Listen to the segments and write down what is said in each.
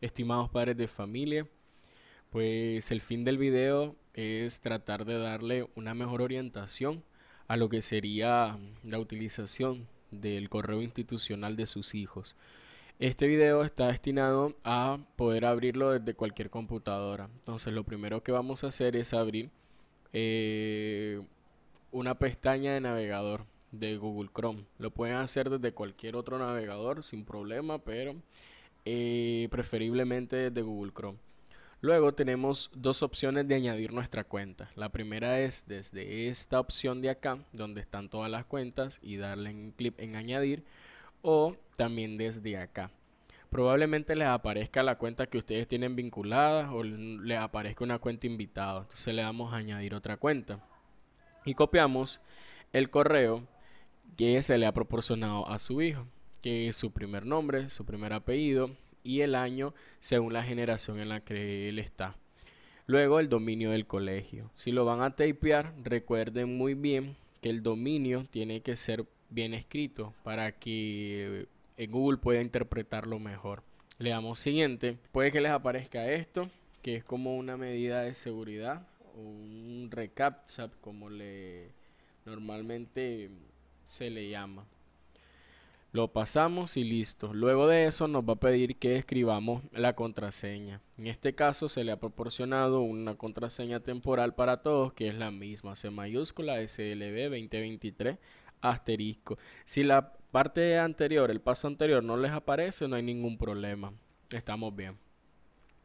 estimados padres de familia. Pues el fin del video es tratar de darle una mejor orientación a lo que sería la utilización del correo institucional de sus hijos. Este video está destinado a poder abrirlo desde cualquier computadora. Entonces lo primero que vamos a hacer es abrir eh, una pestaña de navegador de Google Chrome. Lo pueden hacer desde cualquier otro navegador sin problema, pero eh, preferiblemente desde Google Chrome. Luego tenemos dos opciones de añadir nuestra cuenta. La primera es desde esta opción de acá, donde están todas las cuentas, y darle un clic en añadir, o también desde acá. Probablemente les aparezca la cuenta que ustedes tienen vinculada o les aparezca una cuenta invitada. Entonces le damos a añadir otra cuenta y copiamos el correo que se le ha proporcionado a su hijo que es su primer nombre, su primer apellido y el año según la generación en la que él está. Luego el dominio del colegio. Si lo van a tapear, recuerden muy bien que el dominio tiene que ser bien escrito para que eh, en Google pueda interpretarlo mejor. Le damos siguiente. Puede que les aparezca esto, que es como una medida de seguridad o un recaptcha, como le normalmente se le llama. Lo pasamos y listo. Luego de eso nos va a pedir que escribamos la contraseña. En este caso se le ha proporcionado una contraseña temporal para todos que es la misma. C mayúscula SLB 2023 asterisco. Si la parte anterior, el paso anterior no les aparece, no hay ningún problema. Estamos bien.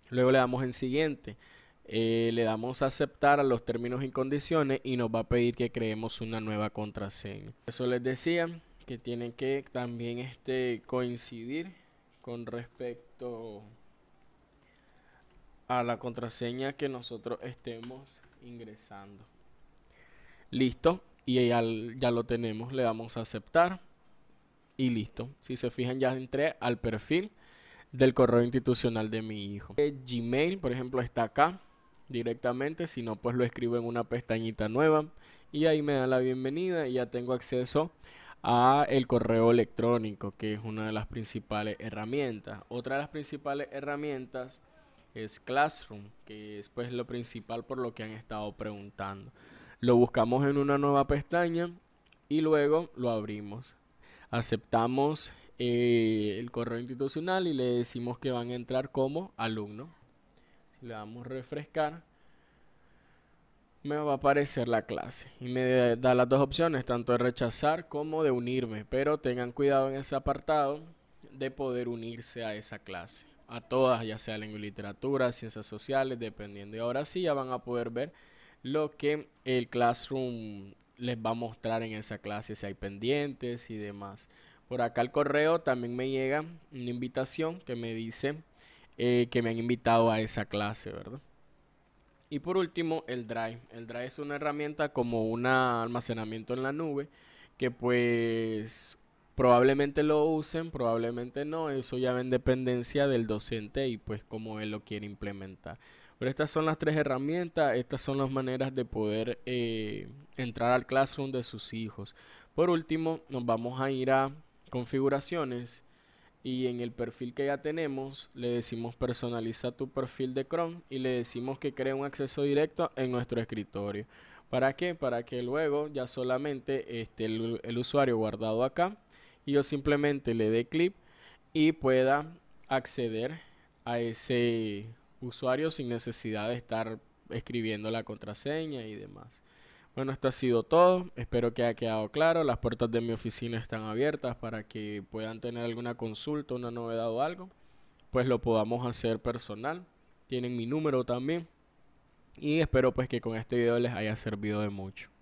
Luego le damos en siguiente. Eh, le damos a aceptar a los términos y condiciones y nos va a pedir que creemos una nueva contraseña. Eso les decía que tienen que también este, coincidir con respecto a la contraseña que nosotros estemos ingresando. Listo, y ya, lo tenemos, le damos a aceptar y listo. Si se fijan ya entré al perfil del correo institucional de mi hijo. Eh, Gmail, por ejemplo, está acá directamente, si no pues lo escribo en una pestañita nueva y ahí me da la bienvenida y ya tengo acceso a el correo electrónico, que es una de las principales herramientas. Otra de las principales herramientas es Classroom, que es pues, lo principal por lo que han estado preguntando. Lo buscamos en una nueva pestaña y luego lo abrimos. Aceptamos eh, el correo institucional y le decimos que van a entrar como alumno. le damos refrescar, me va a aparecer la clase y me da las dos opciones, tanto de rechazar como de unirme, pero tengan cuidado en ese apartado de poder unirse a esa clase, a todas, ya sea lengua y literatura, ciencias sociales, dependiendo. Y ahora sí ya van a poder ver lo que el Classroom les va a mostrar en esa clase, si hay pendientes y demás. Por acá al correo también me llega una invitación que me dice eh, que me han invitado a esa clase, ¿verdad? Y por último, el Drive. El Drive es una herramienta como un almacenamiento en la nube que pues probablemente lo usen, probablemente no. Eso ya va en dependencia del docente y pues cómo él lo quiere implementar. Pero estas son las tres herramientas, estas son las maneras de poder eh, entrar al classroom de sus hijos. Por último, nos vamos a ir a configuraciones y en el perfil que ya tenemos le decimos personaliza tu perfil de Chrome y le decimos que cree un acceso directo en nuestro escritorio. ¿Para qué? Para que luego ya solamente esté el, el usuario guardado acá y yo simplemente le dé clic y pueda acceder a ese usuario sin necesidad de estar escribiendo la contraseña y demás. Bueno, esto ha sido todo. Espero que haya quedado claro. Las puertas de mi oficina están abiertas para que puedan tener alguna consulta, una novedad o algo. Pues lo podamos hacer personal. Tienen mi número también. Y espero pues que con este video les haya servido de mucho.